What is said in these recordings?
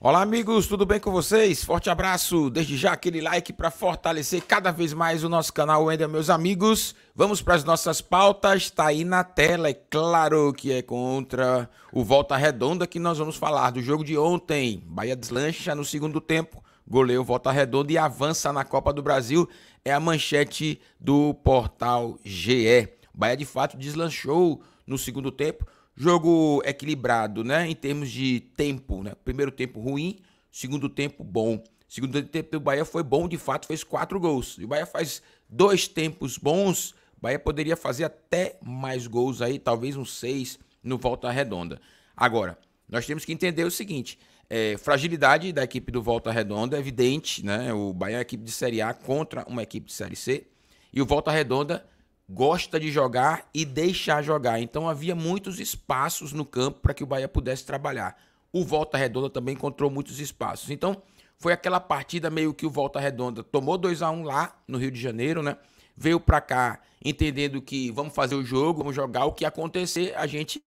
Olá, amigos, tudo bem com vocês? Forte abraço. Desde já aquele like para fortalecer cada vez mais o nosso canal ainda, meus amigos. Vamos para as nossas pautas. Está aí na tela, é claro que é contra o Volta Redonda que nós vamos falar do jogo de ontem. Bahia deslancha no segundo tempo, goleou Volta Redonda e avança na Copa do Brasil. É a manchete do portal GE. Bahia de fato deslanchou no segundo tempo, Jogo equilibrado, né? Em termos de tempo, né? Primeiro tempo ruim, segundo tempo bom. Segundo tempo o Bahia foi bom, de fato fez quatro gols. E o Bahia faz dois tempos bons, o Bahia poderia fazer até mais gols aí, talvez uns seis no Volta Redonda. Agora, nós temos que entender o seguinte: é, fragilidade da equipe do Volta Redonda é evidente, né? O Bahia é uma equipe de Série A contra uma equipe de Série C. E o Volta Redonda gosta de jogar e deixar jogar. Então havia muitos espaços no campo para que o Bahia pudesse trabalhar. O Volta Redonda também encontrou muitos espaços. Então foi aquela partida meio que o Volta Redonda tomou 2 a 1 um lá no Rio de Janeiro, né? Veio para cá entendendo que vamos fazer o jogo, vamos jogar o que acontecer, a gente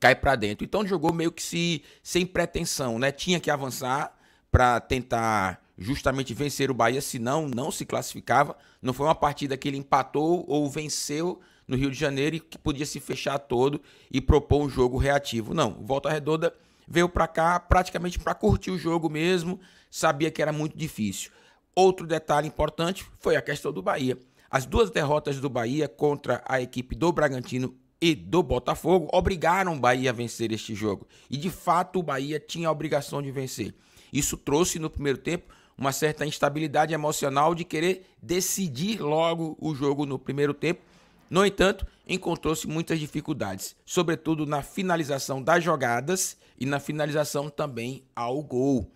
cai para dentro. Então jogou meio que se sem pretensão, né? Tinha que avançar para tentar justamente vencer o Bahia, senão não se classificava. Não foi uma partida que ele empatou ou venceu no Rio de Janeiro e que podia se fechar todo e propor um jogo reativo. Não, Volta Redonda veio para cá praticamente para curtir o jogo mesmo, sabia que era muito difícil. Outro detalhe importante foi a questão do Bahia. As duas derrotas do Bahia contra a equipe do Bragantino e do Botafogo obrigaram o Bahia a vencer este jogo. E de fato o Bahia tinha a obrigação de vencer. Isso trouxe no primeiro tempo uma certa instabilidade emocional de querer decidir logo o jogo no primeiro tempo. No entanto, encontrou-se muitas dificuldades, sobretudo na finalização das jogadas e na finalização também ao gol.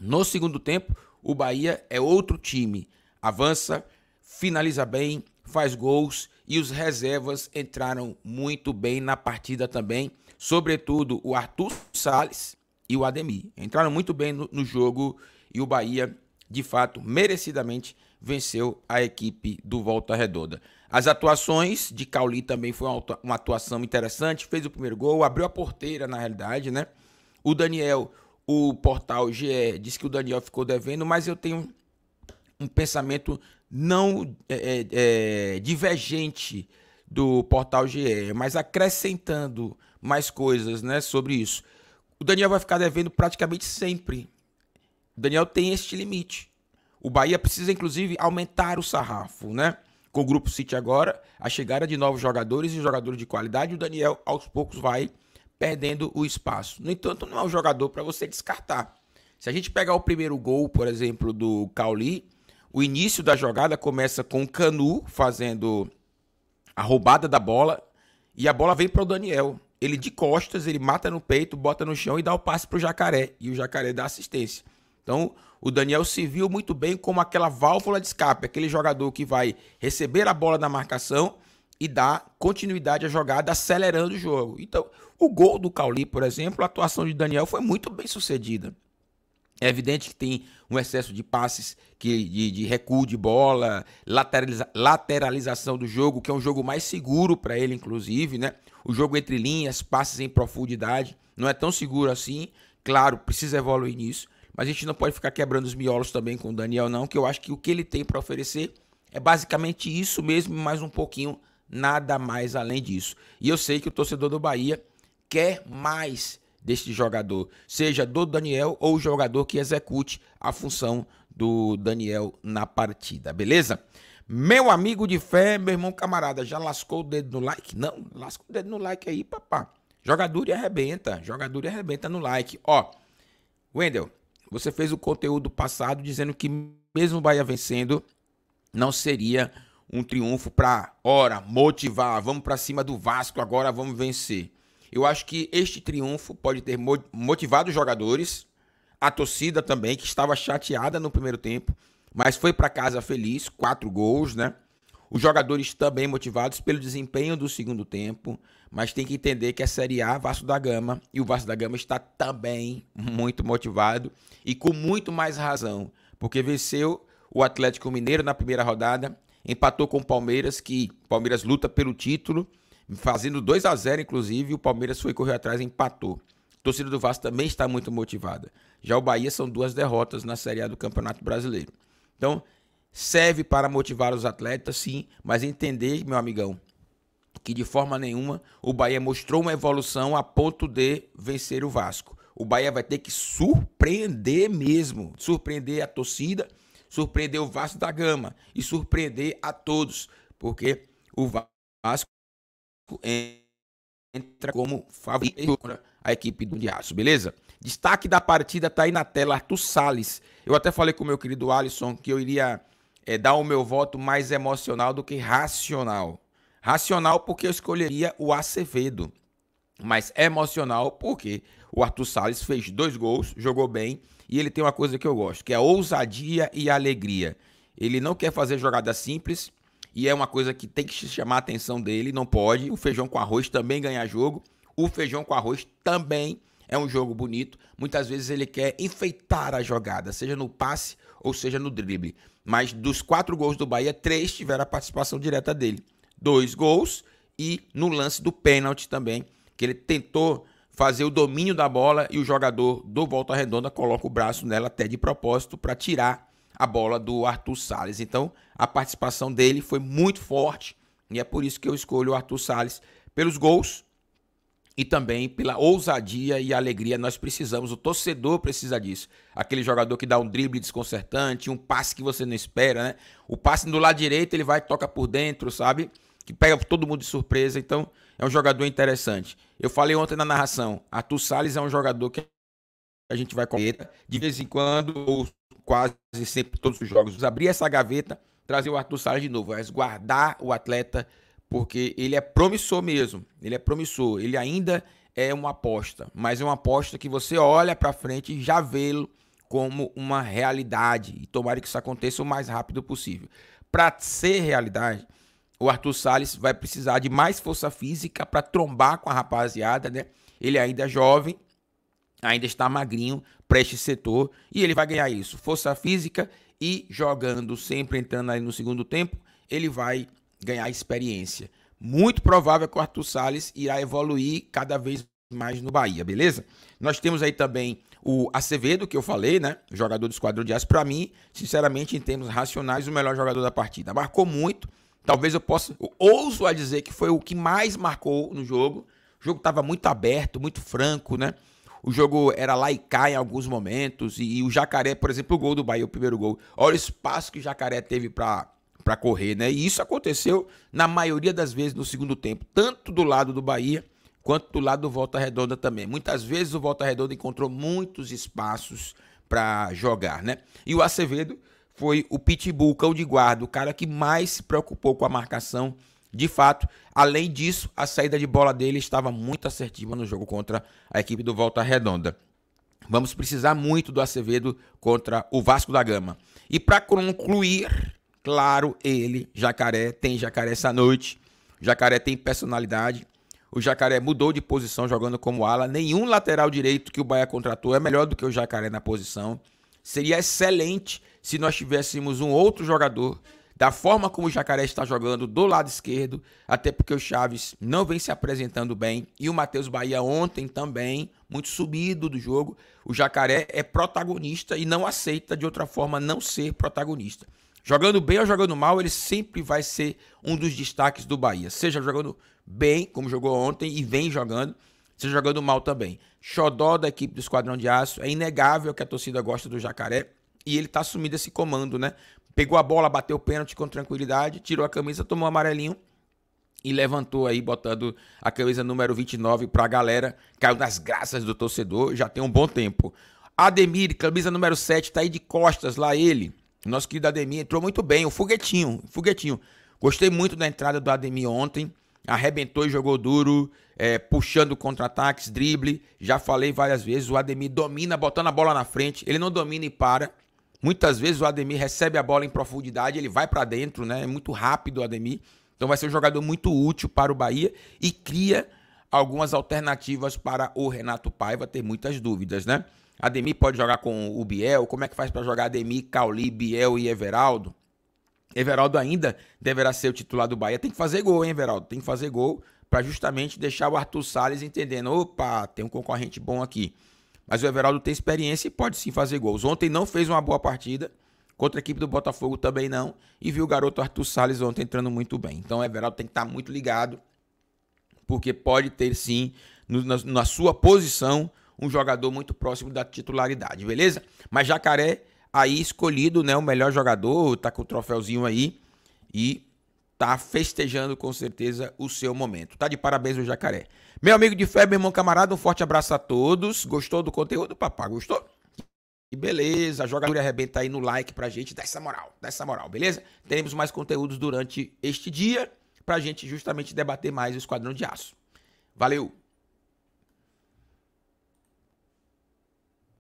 No segundo tempo, o Bahia é outro time. Avança, finaliza bem, faz gols e os reservas entraram muito bem na partida também, sobretudo o Arthur Salles e o Ademir. Entraram muito bem no, no jogo e o Bahia, de fato, merecidamente venceu a equipe do Volta Redonda. As atuações de Cauli também foi uma atuação interessante, fez o primeiro gol, abriu a porteira na realidade, né? O Daniel, o portal GE disse que o Daniel ficou devendo, mas eu tenho um pensamento não é, é, é divergente do portal GE, mas acrescentando mais coisas né, sobre isso. O Daniel vai ficar devendo praticamente sempre o Daniel tem este limite. O Bahia precisa, inclusive, aumentar o sarrafo, né? Com o Grupo City agora, a chegada de novos jogadores e jogadores de qualidade, o Daniel aos poucos vai perdendo o espaço. No entanto, não é um jogador para você descartar. Se a gente pegar o primeiro gol, por exemplo, do Cauli, o início da jogada começa com o Canu fazendo a roubada da bola e a bola vem para o Daniel. Ele de costas, ele mata no peito, bota no chão e dá o passe para o Jacaré. E o Jacaré dá assistência. Então, o Daniel se viu muito bem como aquela válvula de escape, aquele jogador que vai receber a bola na marcação e dar continuidade à jogada, acelerando o jogo. Então, o gol do Cauli, por exemplo, a atuação de Daniel foi muito bem sucedida. É evidente que tem um excesso de passes que, de, de recuo de bola, lateraliza, lateralização do jogo, que é um jogo mais seguro para ele, inclusive, né? O jogo entre linhas, passes em profundidade, não é tão seguro assim. Claro, precisa evoluir nisso mas a gente não pode ficar quebrando os miolos também com o Daniel, não, que eu acho que o que ele tem para oferecer é basicamente isso mesmo, mais um pouquinho, nada mais além disso. E eu sei que o torcedor do Bahia quer mais deste jogador, seja do Daniel ou o jogador que execute a função do Daniel na partida, beleza? Meu amigo de fé, meu irmão camarada, já lascou o dedo no like? Não, lasca o dedo no like aí, papá. Jogador e arrebenta, jogador e arrebenta no like. Ó, Wendel, você fez o conteúdo passado dizendo que mesmo o Bahia vencendo, não seria um triunfo para, ora, motivar, vamos para cima do Vasco agora, vamos vencer. Eu acho que este triunfo pode ter motivado os jogadores, a torcida também, que estava chateada no primeiro tempo, mas foi para casa feliz, quatro gols, né? Os jogadores também motivados pelo desempenho do segundo tempo, mas tem que entender que a Série A, Vasco da Gama, e o Vasco da Gama está também muito motivado e com muito mais razão, porque venceu o Atlético Mineiro na primeira rodada, empatou com o Palmeiras, que Palmeiras luta pelo título, fazendo 2 a 0 inclusive, o Palmeiras foi correr atrás e empatou. A torcida do Vasco também está muito motivada. Já o Bahia são duas derrotas na Série A do Campeonato Brasileiro. Então, serve para motivar os atletas, sim, mas entender, meu amigão, que de forma nenhuma o Bahia mostrou uma evolução a ponto de vencer o Vasco. O Bahia vai ter que surpreender mesmo, surpreender a torcida, surpreender o Vasco da Gama e surpreender a todos, porque o Vasco entra como favorito a equipe do Diaço, beleza? Destaque da partida tá aí na tela, Arthur Salles. Eu até falei com o meu querido Alisson que eu iria é, dar o meu voto mais emocional do que racional. Racional porque eu escolheria o Acevedo, mas emocional porque o Arthur Salles fez dois gols, jogou bem e ele tem uma coisa que eu gosto, que é a ousadia e a alegria. Ele não quer fazer jogada simples e é uma coisa que tem que chamar a atenção dele, não pode. O feijão com arroz também ganha jogo, o feijão com arroz também é um jogo bonito. Muitas vezes ele quer enfeitar a jogada, seja no passe ou seja no drible. Mas dos quatro gols do Bahia, três tiveram a participação direta dele. Dois gols e no lance do pênalti também, que ele tentou fazer o domínio da bola e o jogador do Volta Redonda coloca o braço nela até de propósito para tirar a bola do Arthur Salles. Então, a participação dele foi muito forte e é por isso que eu escolho o Arthur Salles pelos gols e também pela ousadia e alegria. Nós precisamos, o torcedor precisa disso. Aquele jogador que dá um drible desconcertante, um passe que você não espera, né? O passe do lado direito, ele vai toca por dentro, sabe? Que pega todo mundo de surpresa. Então, é um jogador interessante. Eu falei ontem na narração, Arthur Salles é um jogador que a gente vai correr de vez em quando, ou quase sempre todos os jogos, abrir essa gaveta, trazer o Arthur Salles de novo, é resguardar o atleta porque ele é promissor mesmo. Ele é promissor. Ele ainda é uma aposta, mas é uma aposta que você olha para frente e já vê-lo como uma realidade. E tomara que isso aconteça o mais rápido possível. Para ser realidade, o Arthur Salles vai precisar de mais força física para trombar com a rapaziada, né? Ele ainda é jovem, ainda está magrinho para este setor e ele vai ganhar isso. Força física e jogando, sempre entrando aí no segundo tempo, ele vai ganhar experiência. Muito provável que o Arthur Salles irá evoluir cada vez mais no Bahia, beleza? Nós temos aí também o Acevedo, que eu falei, né? Jogador do Esquadrão de Aço. Para mim, sinceramente, em termos racionais, o melhor jogador da partida. Marcou muito. Talvez eu possa. Eu ouso a dizer que foi o que mais marcou no jogo. O jogo estava muito aberto, muito franco, né? O jogo era lá e cá em alguns momentos. E, e o Jacaré, por exemplo, o gol do Bahia, o primeiro gol. Olha o espaço que o Jacaré teve para para correr, né? E isso aconteceu na maioria das vezes no segundo tempo, tanto do lado do Bahia quanto do lado do Volta Redonda também. Muitas vezes o Volta Redonda encontrou muitos espaços para jogar, né? E o Acevedo foi o pitbull, cão de guarda, o cara que mais se preocupou com a marcação de fato, além disso, a saída de bola dele estava muito assertiva no jogo contra a equipe do Volta Redonda. Vamos precisar muito do Acevedo contra o Vasco da Gama. E para concluir Claro, ele, jacaré, tem jacaré essa noite. O jacaré tem personalidade. O jacaré mudou de posição jogando como ala. Nenhum lateral direito que o Bahia contratou é melhor do que o jacaré na posição. Seria excelente se nós tivéssemos um outro jogador da forma como o Jacaré está jogando do lado esquerdo, até porque o Chaves não vem se apresentando bem e o Matheus Bahia ontem também, muito subido do jogo. O Jacaré é protagonista e não aceita de outra forma não ser protagonista. Jogando bem ou jogando mal, ele sempre vai ser um dos destaques do Bahia. Seja jogando bem, como jogou ontem e vem jogando, seja jogando mal também. Xodó da equipe do Esquadrão de Aço. É inegável que a torcida gosta do Jacaré e ele tá assumindo esse comando, né? Pegou a bola, bateu o pênalti com tranquilidade, tirou a camisa, tomou um amarelinho e levantou aí, botando a camisa número 29 para a galera. Caiu nas graças do torcedor, já tem um bom tempo. Ademir, camisa número 7, tá aí de costas lá ele. Nosso querido Ademir entrou muito bem, o foguetinho, foguetinho. Gostei muito da entrada do Ademir ontem. Arrebentou e jogou duro, é, puxando contra-ataques, drible. Já falei várias vezes, o Ademir domina, botando a bola na frente. Ele não domina e para. Muitas vezes o Ademir recebe a bola em profundidade, ele vai para dentro, né? É muito rápido o Ademir. Então vai ser um jogador muito útil para o Bahia e cria algumas alternativas para o Renato Paiva ter muitas dúvidas, né? Ademir pode jogar com o Biel? Como é que faz para jogar Ademir, Cauli, Biel e Everaldo? Everaldo ainda deverá ser o titular do Bahia. Tem que fazer gol, hein, Everaldo? Tem que fazer gol para justamente deixar o Arthur Salles entendendo: opa, tem um concorrente bom aqui. Mas o Everaldo tem experiência e pode sim fazer gols. Ontem não fez uma boa partida, contra a equipe do Botafogo também não. E viu o garoto Arthur Salles ontem entrando muito bem. Então o Everaldo tem que estar tá muito ligado, porque pode ter sim, no, na, na sua posição, um jogador muito próximo da titularidade, beleza? Mas Jacaré aí escolhido, né, o melhor jogador, tá com o troféuzinho aí e tá festejando com certeza o seu momento. Tá de parabéns o Jacaré. Meu amigo de fé, meu irmão camarada, um forte abraço a todos. Gostou do conteúdo, papá? Gostou? E beleza, joga dura arrebenta aí no like pra gente, dá essa moral, dá essa moral, beleza? Teremos mais conteúdos durante este dia pra gente justamente debater mais o Esquadrão de Aço. Valeu!